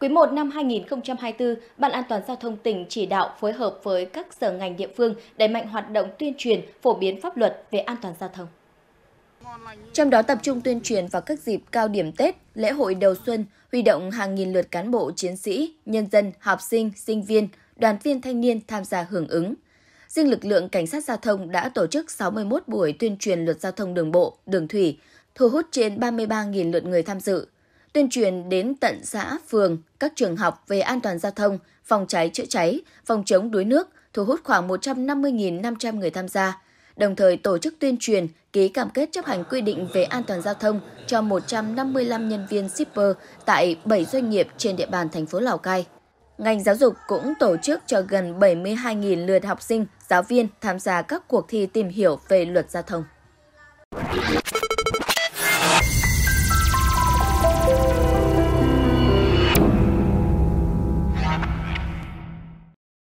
Quý 1 năm 2024, Ban An toàn giao thông tỉnh chỉ đạo phối hợp với các sở ngành địa phương đẩy mạnh hoạt động tuyên truyền, phổ biến pháp luật về an toàn giao thông. Trong đó tập trung tuyên truyền vào các dịp cao điểm Tết, lễ hội đầu xuân, huy động hàng nghìn lượt cán bộ, chiến sĩ, nhân dân, học sinh, sinh viên, đoàn viên thanh niên tham gia hưởng ứng. Riêng lực lượng cảnh sát giao thông đã tổ chức 61 buổi tuyên truyền luật giao thông đường bộ, đường thủy, thu hút trên 33.000 lượt người tham dự tuyên truyền đến tận xã, phường, các trường học về an toàn giao thông, phòng cháy chữa cháy, phòng chống đuối nước, thu hút khoảng 150.500 người tham gia. Đồng thời tổ chức tuyên truyền, ký cam kết chấp hành quy định về an toàn giao thông cho 155 nhân viên shipper tại 7 doanh nghiệp trên địa bàn thành phố Lào Cai. Ngành giáo dục cũng tổ chức cho gần 72.000 lượt học sinh, giáo viên tham gia các cuộc thi tìm hiểu về luật giao thông.